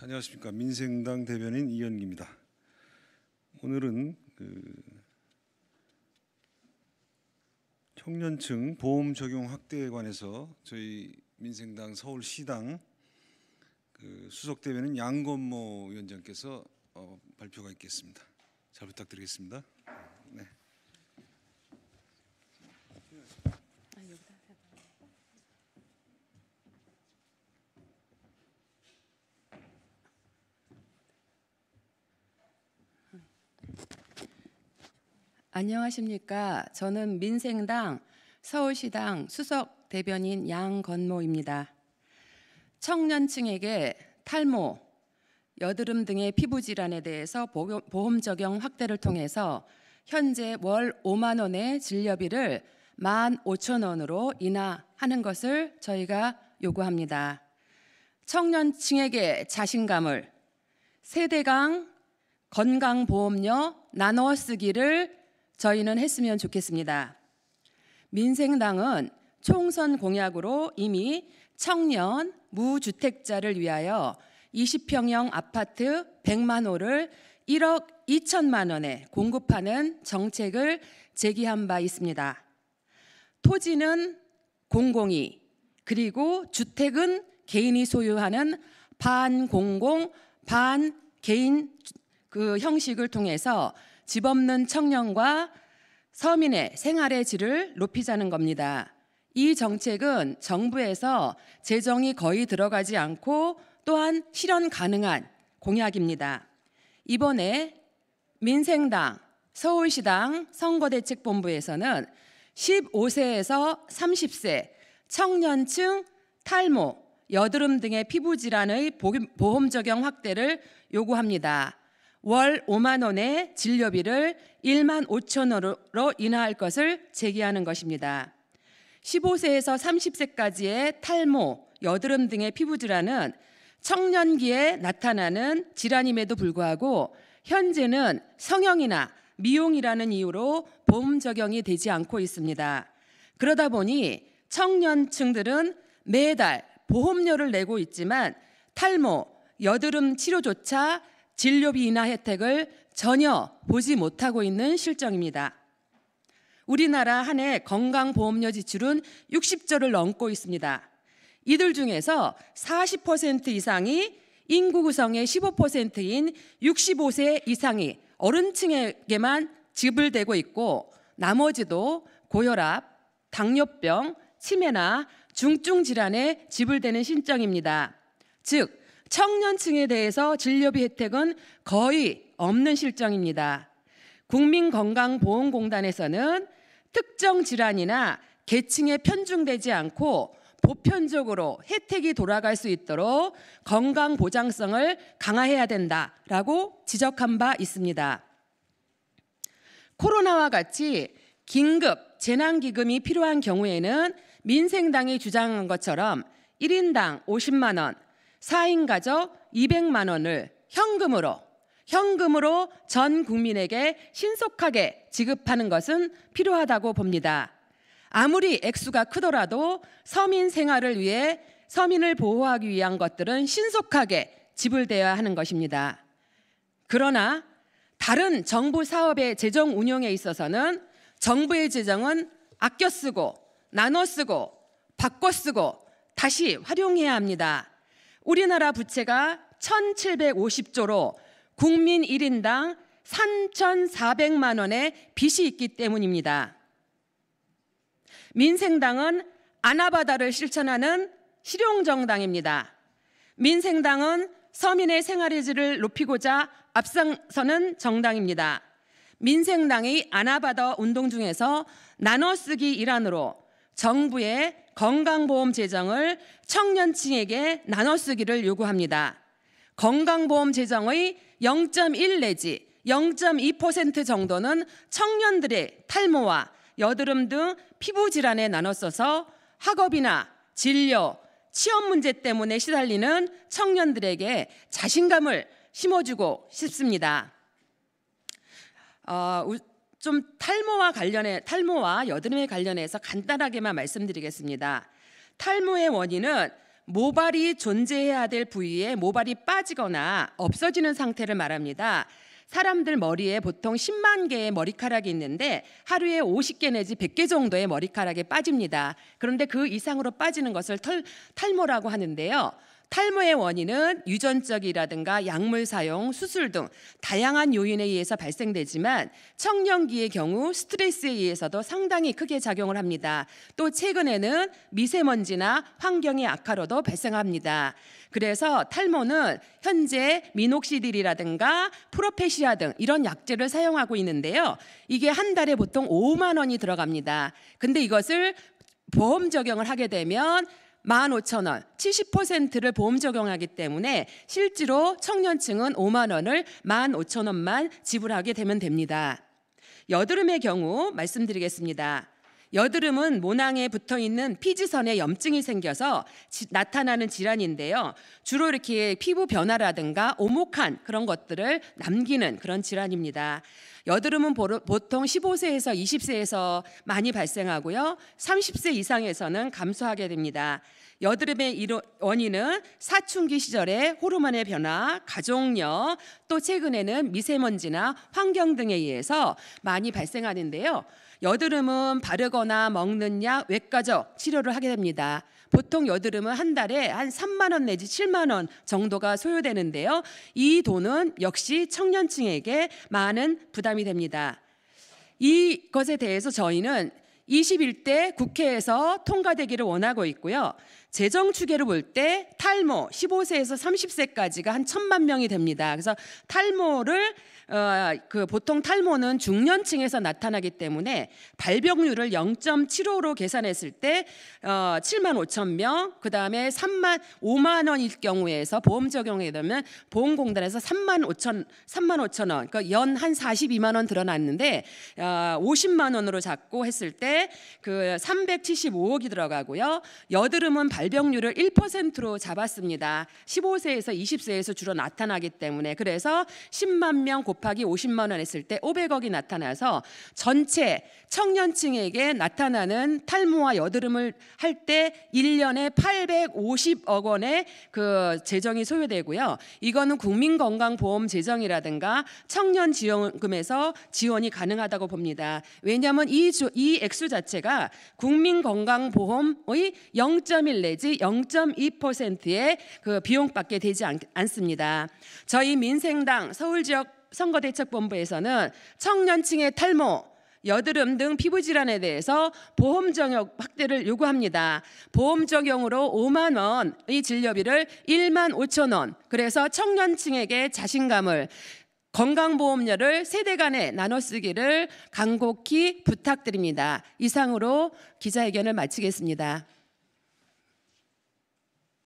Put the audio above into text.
안녕하십니까 민생당 대변인 이현기입니다. 오늘은 그 청년층 보험 적용 확대에 관해서 저희 민생당 서울시당 그 수석 대변인 양건모 위원장께서 어, 발표가 있겠습니다. 잘 부탁드리겠습니다. 네. 안녕하십니까. 저는 민생당 서울시당 수석 대변인 양건모입니다. 청년층에게 탈모, 여드름 등의 피부 질환에 대해서 보험 적용 확대를 통해서 현재 월 5만 원의 진료비를 1만 5천 원으로 인하하는 것을 저희가 요구합니다. 청년층에게 자신감을 세대강 건강보험료 나눠 쓰기를 저희는 했으면 좋겠습니다. 민생당은 총선 공약으로 이미 청년 무주택자를 위하여 20평형 아파트 100만 호를 1억 2천만 원에 공급하는 정책을 제기한 바 있습니다. 토지는 공공이 그리고 주택은 개인이 소유하는 반공공 반개인 그 형식을 통해서 집 없는 청년과 서민의 생활의 질을 높이자는 겁니다. 이 정책은 정부에서 재정이 거의 들어가지 않고 또한 실현 가능한 공약입니다. 이번에 민생당 서울시당 선거대책본부에서는 15세에서 30세 청년층 탈모, 여드름 등의 피부 질환의 보험 적용 확대를 요구합니다. 월 5만 원의 진료비를 1만 5천 원으로 인하할 것을 제기하는 것입니다. 15세에서 30세까지의 탈모, 여드름 등의 피부 질환은 청년기에 나타나는 질환임에도 불구하고 현재는 성형이나 미용이라는 이유로 보험 적용이 되지 않고 있습니다. 그러다 보니 청년층들은 매달 보험료를 내고 있지만 탈모, 여드름 치료조차 진료비 인하 혜택을 전혀 보지 못하고 있는 실정입니다. 우리나라 한해 건강보험료 지출은 60조를 넘고 있습니다. 이들 중에서 40% 이상이 인구 구성의 15%인 65세 이상이 어른층에게만 지불되고 있고 나머지도 고혈압, 당뇨병, 치매나 중증 질환에 지불되는 신청입니다. 즉 청년층에 대해서 진료비 혜택은 거의 없는 실정입니다. 국민건강보험공단에서는 특정 질환이나 계층에 편중되지 않고 보편적으로 혜택이 돌아갈 수 있도록 건강 보장성을 강화해야 된다라고 지적한 바 있습니다. 코로나와 같이 긴급 재난기금이 필요한 경우에는 민생당이 주장한 것처럼 1인당 50만 원, 4인 가족 200만 원을 현금으로 현금으로 전 국민에게 신속하게 지급하는 것은 필요하다고 봅니다. 아무리 액수가 크더라도 서민 생활을 위해 서민을 보호하기 위한 것들은 신속하게 지불되어야 하는 것입니다. 그러나 다른 정부 사업의 재정 운영에 있어서는 정부의 재정은 아껴 쓰고 나눠 쓰고 바꿔 쓰고 다시 활용해야 합니다. 우리나라 부채가 1,750조로 국민 1인당 3,400만 원의 빚이 있기 때문입니다. 민생당은 아나바다를 실천하는 실용정당입니다. 민생당은 서민의 생활의 질을 높이고자 앞장서는 정당입니다. 민생당이 아나바다 운동 중에서 나눠쓰기 일환으로 정부의 건강보험 재정을 청년층에게 나눠 쓰기를 요구합니다. 건강보험 재정의 0.1 내지 0.2% 정도는 청년들의 탈모와 여드름 등 피부 질환에 나눠 써서 학업이나 진료, 취업 문제 때문에 시달리는 청년들에게 자신감을 심어주고 싶습니다. 어, 좀 탈모와 관련해 탈모와 여드름에 관련해서 간단하게만 말씀드리겠습니다. 탈모의 원인은 모발이 존재해야 될 부위에 모발이 빠지거나 없어지는 상태를 말합니다. 사람들 머리에 보통 10만 개의 머리카락이 있는데 하루에 50개 내지 100개 정도의 머리카락이 빠집니다. 그런데 그 이상으로 빠지는 것을 털, 탈모라고 하는데요. 탈모의 원인은 유전적이라든가 약물 사용, 수술 등 다양한 요인에 의해서 발생되지만 청년기의 경우 스트레스에 의해서도 상당히 크게 작용을 합니다. 또 최근에는 미세먼지나 환경의 악화로도 발생합니다. 그래서 탈모는 현재 미녹시딜이라든가 프로페시아 등 이런 약제를 사용하고 있는데요. 이게 한 달에 보통 5만 원이 들어갑니다. 근데 이것을 보험 적용을 하게 되면 15,000원, 70%를 보험 적용하기 때문에 실제로 청년층은 5만 원을 15,000원만 지불하게 되면 됩니다. 여드름의 경우 말씀드리겠습니다. 여드름은 모낭에 붙어 있는 피지선에 염증이 생겨서 지, 나타나는 질환인데요. 주로 이렇게 피부 변화라든가 오목한 그런 것들을 남기는 그런 질환입니다. 여드름은 보통 15세에서 20세에서 많이 발생하고요. 30세 이상에서는 감소하게 됩니다. 여드름의 원인은 사춘기 시절의 호르몬의 변화, 가족력, 또 최근에는 미세먼지나 환경 등에 의해서 많이 발생하는데요. 여드름은 바르거나 먹는 약, 외과적 치료를 하게 됩니다. 보통 여드름은 한 달에 한 3만 원 내지 7만 원 정도가 소요되는데요. 이 돈은 역시 청년층에게 많은 부담이 됩니다. 이것에 대해서 저희는 21대 국회에서 통과되기를 원하고 있고요. 재정 추계를볼 때 탈모 15세에서 30세까지가 한 천만 명이 됩니다. 그래서 탈모를 어, 그 보통 탈모는 중년층에서 나타나기 때문에 발병률을 0.75로 계산했을 때 어, 7만 5천 명, 그 다음에 3만 5만 원일 경우에서 보험 적용에 되면 보험공단에서 3만 5천 3만 5천 원, 그러니까 연한 42만 원드러났는데 어, 50만 원으로 잡고 했을 때그 375억이 들어가고요. 여드름은 발병률을 1%로 잡았습니다. 15세에서 20세에서 주로 나타나기 때문에 그래서 10만 명 곱하기 50만 원 했을 때 500억이 나타나서 전체 청년층에게 나타나는 탈모와 여드름을 할 때 1년에 850억 원의 그 재정이 소요되고요. 이거는 국민건강보험 재정이라든가 청년 지원금에서 지원이 가능하다고 봅니다. 왜냐하면 이, 이 액수 지수 자체가 국민건강보험의 0.1 내지 0.2%의 그 비용밖에 되지 않, 않습니다. 저희 민생당 서울지역 선거대책본부에서는 청년층의 탈모, 여드름 등 피부 질환에 대해서 보험 적용 확대를 요구합니다. 보험 적용으로 5만 원의 진료비를 1만 5천 원. 그래서 청년층에게 자신감을 건강보험료를 세대 간에 나눠 쓰기를 간곡히 부탁드립니다. 이상으로 기자회견을 마치겠습니다.